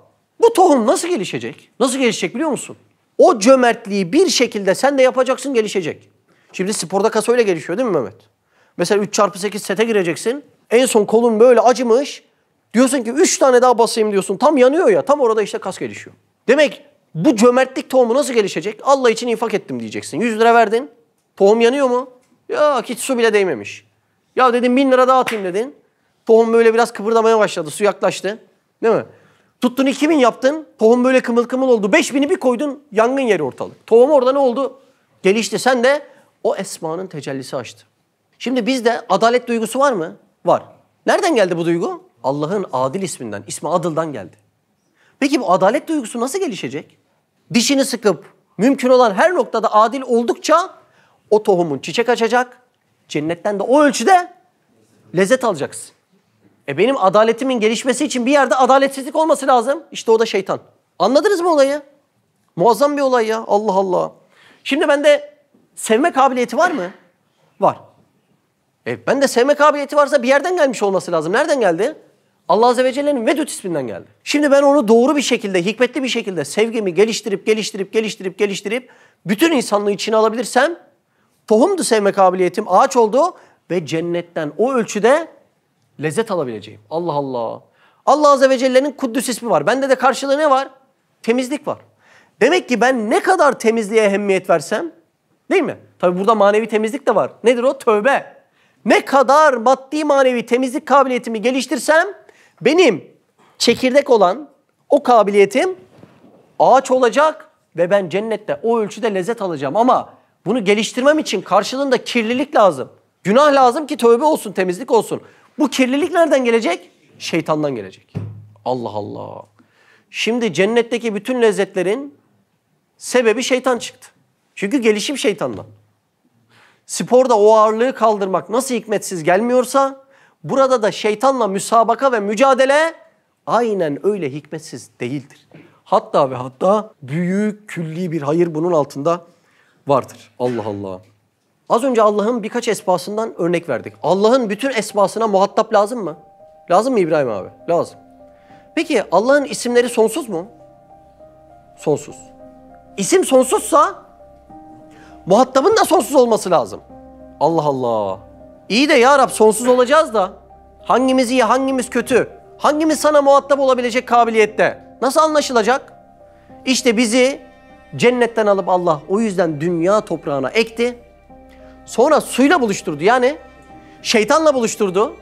Bu tohum nasıl gelişecek? Nasıl gelişecek biliyor musun? O cömertliği bir şekilde sen de yapacaksın gelişecek. Şimdi sporda kasoyla gelişiyor değil mi Mehmet? Mesela 3 çarpı 8 sete gireceksin. En son kolun böyle acımış. Diyorsun ki üç tane daha basayım diyorsun. Tam yanıyor ya. Tam orada işte kas gelişiyor. Demek bu cömertlik tohumu nasıl gelişecek? Allah için infak ettim diyeceksin. 100 lira verdin. Tohum yanıyor mu? Ya hiç su bile değmemiş. Ya dedim bin lira daha atayım dedin. Tohum böyle biraz kıpırdamaya başladı. Su yaklaştı. Değil mi? Tuttun 2000 yaptın. Tohum böyle kımıl kımıl oldu. 5000'i bir koydun. Yangın yeri ortalık. Tohum orada ne oldu? Gelişti. Sen de o esmanın tecellisi açtı. Şimdi bizde adalet duygusu var mı? Var. Nereden geldi bu duygu? Allah'ın adil isminden, ismi adıldan geldi. Peki bu adalet duygusu nasıl gelişecek? Dişini sıkıp mümkün olan her noktada adil oldukça o tohumun çiçek açacak, cennetten de o ölçüde lezzet alacaksın. E benim adaletimin gelişmesi için bir yerde adaletsizlik olması lazım. İşte o da şeytan. Anladınız mı olayı? Muazzam bir olay ya. Allah Allah. Şimdi bende sevme kabiliyeti var mı? Var. E ben de sevme kabiliyeti varsa bir yerden gelmiş olması lazım. Nereden geldi? Allah Azze ve Celle'nin Vedüt isminden geldi. Şimdi ben onu doğru bir şekilde, hikmetli bir şekilde sevgimi geliştirip, geliştirip, geliştirip, geliştirip bütün insanlığı içine alabilirsem tohumdu sevme kabiliyetim, ağaç oldu ve cennetten o ölçüde lezzet alabileceğim. Allah Allah. Allah Azze ve Celle'nin Kuddüs ismi var. Bende de karşılığı ne var? Temizlik var. Demek ki ben ne kadar temizliğe ehemmiyet versem, değil mi? Tabi burada manevi temizlik de var. Nedir o? Tövbe. Ne kadar maddi manevi temizlik kabiliyetimi geliştirsem benim çekirdek olan o kabiliyetim ağaç olacak ve ben cennette o ölçüde lezzet alacağım ama bunu geliştirmem için karşılığında kirlilik lazım. Günah lazım ki tövbe olsun, temizlik olsun. Bu kirlilik nereden gelecek? Şeytandan gelecek. Allah Allah. Şimdi cennetteki bütün lezzetlerin sebebi şeytan çıktı. Çünkü gelişim şeytandan. Sporda o ağırlığı kaldırmak nasıl hikmetsiz gelmiyorsa Burada da şeytanla müsabaka ve mücadele aynen öyle hikmetsiz değildir. Hatta ve hatta büyük külli bir hayır bunun altında vardır. Allah Allah. Az önce Allah'ın birkaç esmasından örnek verdik. Allah'ın bütün esmasına muhatap lazım mı? Lazım mı İbrahim abi? Lazım. Peki Allah'ın isimleri sonsuz mu? Sonsuz. İsim sonsuzsa muhatabın da sonsuz olması lazım. Allah Allah. İyi de ya Rab sonsuz olacağız da hangimiz iyi hangimiz kötü? Hangimiz sana muhatap olabilecek kabiliyette? Nasıl anlaşılacak? İşte bizi cennetten alıp Allah o yüzden dünya toprağına ekti. Sonra suyla buluşturdu yani şeytanla buluşturdu.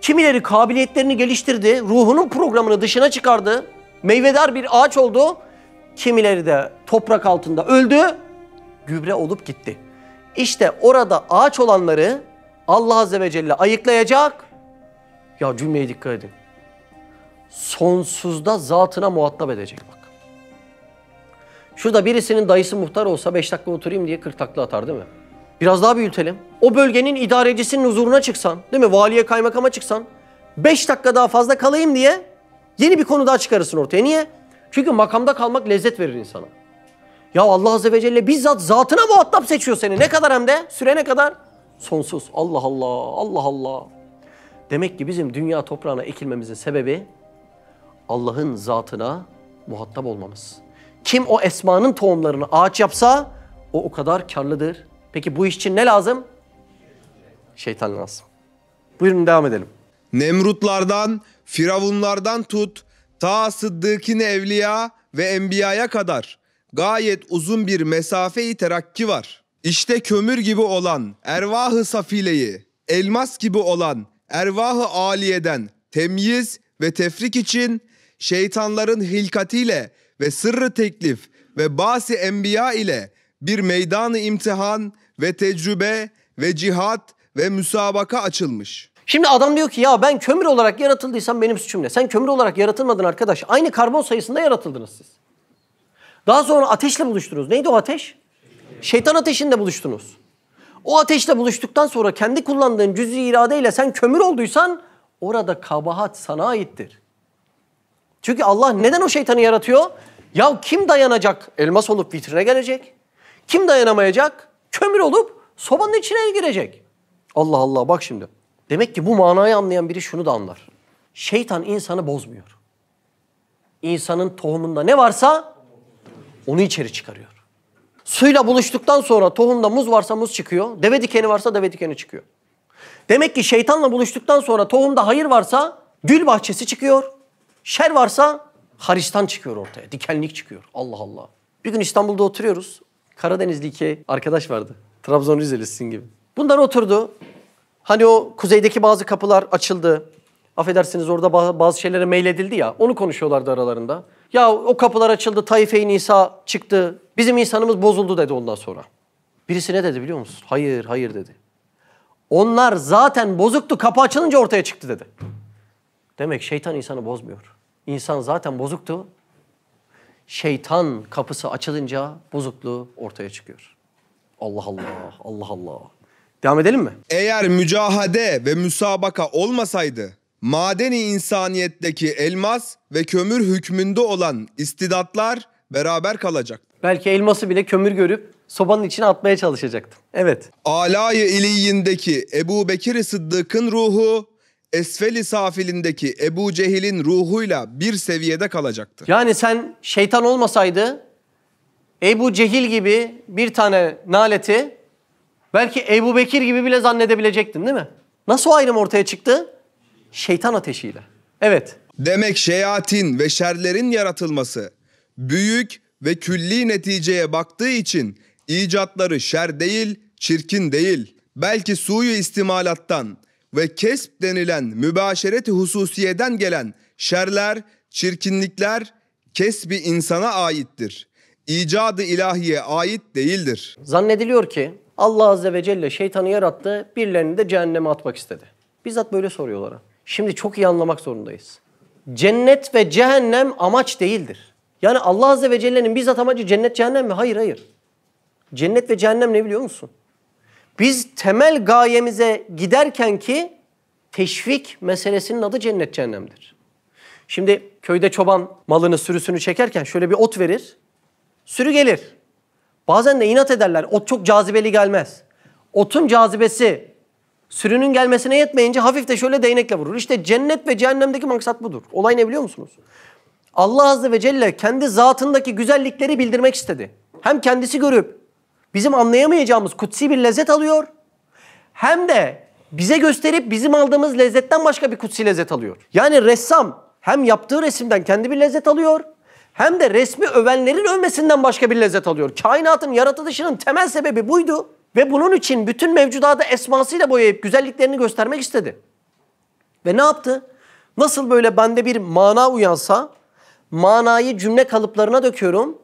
Kimileri kabiliyetlerini geliştirdi, ruhunun programını dışına çıkardı. Meyvedar bir ağaç oldu. Kimileri de toprak altında öldü, gübre olup gitti. İşte orada ağaç olanları Allah Azze ve Celle ayıklayacak. Ya cümleye dikkat edin. Sonsuzda zatına muhatap edecek bak. Şurada birisinin dayısı muhtar olsa 5 dakika oturayım diye 40 takla atar değil mi? Biraz daha büyütelim. O bölgenin idarecisinin huzuruna çıksan, değil mi? Valiye kaymakama çıksan, 5 dakika daha fazla kalayım diye yeni bir konu daha çıkarırsın ortaya. Niye? Çünkü makamda kalmak lezzet verir insana. Ya Allah Azze ve Celle bizzat zatına muhatap seçiyor seni. Ne kadar hem de? Süre ne kadar? Sonsuz. Allah Allah, Allah Allah. Demek ki bizim dünya toprağına ekilmemizin sebebi Allah'ın zatına muhatap olmamız. Kim o esmanın tohumlarını ağaç yapsa o o kadar karlıdır. Peki bu iş için ne lazım? Şeytan lazım. Buyurun devam edelim. Nemrutlardan, firavunlardan tut, ta Sıddıkine Evliya ve Enbiya'ya kadar gayet uzun bir mesafeyi terakki var. İşte kömür gibi olan ervahı safileyi, elmas gibi olan ervahı aliyeden temyiz ve tefrik için şeytanların hilkatiyle ve sırrı teklif ve basi enbiya ile bir meydanı imtihan ve tecrübe ve cihat ve müsabaka açılmış. Şimdi adam diyor ki ya ben kömür olarak yaratıldıysam benim suçum ne? Sen kömür olarak yaratılmadın arkadaş. Aynı karbon sayısında yaratıldınız siz. Daha sonra ateşle buluştunuz. Neydi o ateş? Şeytan ateşinde buluştunuz. O ateşle buluştuktan sonra kendi kullandığın cüz'i iradeyle sen kömür olduysan orada kabahat sana aittir. Çünkü Allah neden o şeytanı yaratıyor? Ya kim dayanacak? Elmas olup vitrine gelecek. Kim dayanamayacak? Kömür olup sobanın içine girecek. Allah Allah bak şimdi. Demek ki bu manayı anlayan biri şunu da anlar. Şeytan insanı bozmuyor. İnsanın tohumunda ne varsa onu içeri çıkarıyor. Suyla buluştuktan sonra tohumda muz varsa muz çıkıyor. Deve dikeni varsa deve dikeni çıkıyor. Demek ki şeytanla buluştuktan sonra tohumda hayır varsa gül bahçesi çıkıyor. Şer varsa haristan çıkıyor ortaya. Dikenlik çıkıyor. Allah Allah. Bir gün İstanbul'da oturuyoruz. Karadenizli iki arkadaş vardı. Trabzon Rizeli gibi. Bunlar oturdu. Hani o kuzeydeki bazı kapılar açıldı. Affedersiniz orada bazı şeylere meyledildi ya. Onu konuşuyorlardı aralarında. Ya o kapılar açıldı, Taife-i Nisa çıktı, bizim insanımız bozuldu dedi ondan sonra. Birisi ne dedi biliyor musun? Hayır, hayır dedi. Onlar zaten bozuktu, kapı açılınca ortaya çıktı dedi. Demek şeytan insanı bozmuyor. İnsan zaten bozuktu, şeytan kapısı açılınca bozukluğu ortaya çıkıyor. Allah Allah, Allah Allah. Devam edelim mi? Eğer mücahade ve müsabaka olmasaydı madeni insaniyetteki elmas ve kömür hükmünde olan istidatlar beraber kalacak. Belki elması bile kömür görüp sobanın içine atmaya çalışacaktım. Evet. Alay-ı İliyindeki Ebu Bekir Sıddık'ın ruhu Esfeli Safilindeki Ebu Cehil'in ruhuyla bir seviyede kalacaktı. Yani sen şeytan olmasaydı Ebu Cehil gibi bir tane naleti belki Ebu Bekir gibi bile zannedebilecektin değil mi? Nasıl o ayrım ortaya çıktı? Şeytan ateşiyle. Evet. Demek şeyatin ve şerlerin yaratılması büyük ve külli neticeye baktığı için icatları şer değil, çirkin değil. Belki suyu istimalattan ve kesp denilen mübaşereti hususiyeden gelen şerler, çirkinlikler kesbi insana aittir. İcadı ilahiye ait değildir. Zannediliyor ki Allah Azze ve Celle şeytanı yarattı, birilerini de cehenneme atmak istedi. Bizzat böyle soruyorlar. Şimdi çok iyi anlamak zorundayız. Cennet ve cehennem amaç değildir. Yani Allah Azze ve Celle'nin bizzat amacı cennet cehennem mi? Hayır hayır. Cennet ve cehennem ne biliyor musun? Biz temel gayemize giderken ki teşvik meselesinin adı cennet cehennemdir. Şimdi köyde çoban malını sürüsünü çekerken şöyle bir ot verir. Sürü gelir. Bazen de inat ederler. Ot çok cazibeli gelmez. Otun cazibesi Sürünün gelmesine yetmeyince hafif de şöyle değnekle vurur. İşte cennet ve cehennemdeki maksat budur. Olay ne biliyor musunuz? Allah Azze ve Celle kendi zatındaki güzellikleri bildirmek istedi. Hem kendisi görüp bizim anlayamayacağımız kutsi bir lezzet alıyor. Hem de bize gösterip bizim aldığımız lezzetten başka bir kutsi lezzet alıyor. Yani ressam hem yaptığı resimden kendi bir lezzet alıyor hem de resmi övenlerin övmesinden başka bir lezzet alıyor. Kainatın yaratılışının temel sebebi buydu. Ve bunun için bütün mevcudatı esmasıyla boyayıp güzelliklerini göstermek istedi. Ve ne yaptı? Nasıl böyle bende bir mana uyansa, manayı cümle kalıplarına döküyorum.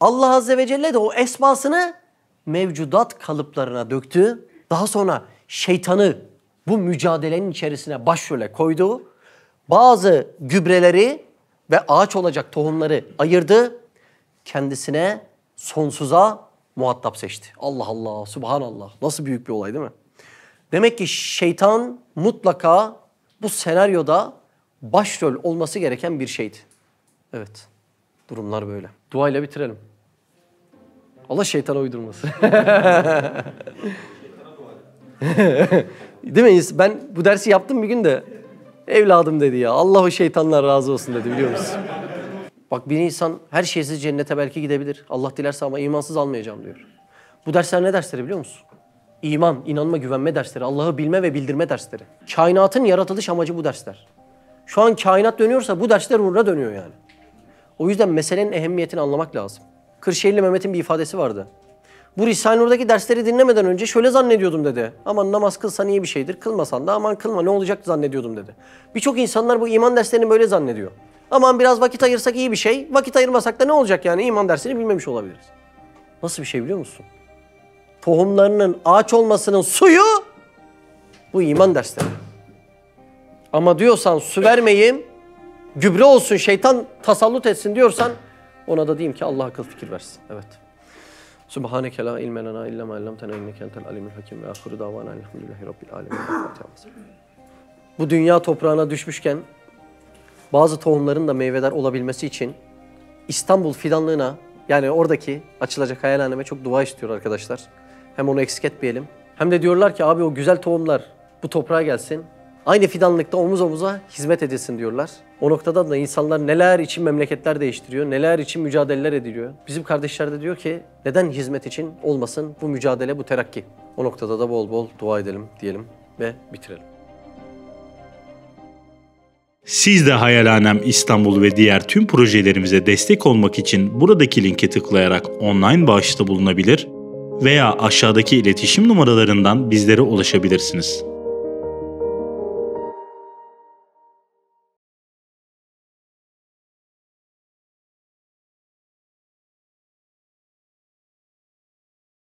Allah Azze ve Celle de o esmasını mevcudat kalıplarına döktü. Daha sonra şeytanı bu mücadelenin içerisine başrole koydu. Bazı gübreleri ve ağaç olacak tohumları ayırdı. Kendisine sonsuza muhatap seçti. Allah Allah, subhanallah. Nasıl büyük bir olay değil mi? Demek ki şeytan mutlaka bu senaryoda başrol olması gereken bir şeydi. Evet, durumlar böyle. Duayla bitirelim. Allah şeytana uydurması. Değil mi? Ben bu dersi yaptım bir gün de evladım dedi ya Allah o şeytanlar razı olsun dedi biliyor musun? Bak bir insan her şeysiz cennete belki gidebilir. Allah dilerse ama imansız almayacağım diyor. Bu dersler ne dersleri biliyor musun? İman, inanma, güvenme dersleri, Allah'ı bilme ve bildirme dersleri. Kainatın yaratılış amacı bu dersler. Şu an kainat dönüyorsa bu dersler uğruna dönüyor yani. O yüzden meselenin ehemmiyetini anlamak lazım. Kırşehirli Mehmet'in bir ifadesi vardı. Bu risale Nur'daki dersleri dinlemeden önce şöyle zannediyordum dedi. Aman namaz kılsan iyi bir şeydir, kılmasan da aman kılma ne olacak zannediyordum dedi. Birçok insanlar bu iman derslerini böyle zannediyor. Aman biraz vakit ayırsak iyi bir şey. Vakit ayırmasak da ne olacak yani? iman dersini bilmemiş olabiliriz. Nasıl bir şey biliyor musun? Tohumlarının ağaç olmasının suyu bu iman dersleri. Ama diyorsan su vermeyeyim, gübre olsun, şeytan tasallut etsin diyorsan ona da diyeyim ki Allah akıl fikir versin. Evet. Subhaneke la ilme lena illa ma allamtena inneke entel alimul hakim ve ahiru davana elhamdülillahi rabbil alemin. Bu dünya toprağına düşmüşken bazı tohumların da meyveler olabilmesi için İstanbul fidanlığına yani oradaki açılacak hayalhaneme çok dua istiyor arkadaşlar. Hem onu eksik etmeyelim. Hem de diyorlar ki abi o güzel tohumlar bu toprağa gelsin. Aynı fidanlıkta omuz omuza hizmet edilsin diyorlar. O noktada da insanlar neler için memleketler değiştiriyor, neler için mücadeleler ediliyor. Bizim kardeşler de diyor ki neden hizmet için olmasın bu mücadele, bu terakki. O noktada da bol bol dua edelim diyelim ve bitirelim. Siz de Hayalhanem İstanbul ve diğer tüm projelerimize destek olmak için buradaki linke tıklayarak online bağışta bulunabilir veya aşağıdaki iletişim numaralarından bizlere ulaşabilirsiniz.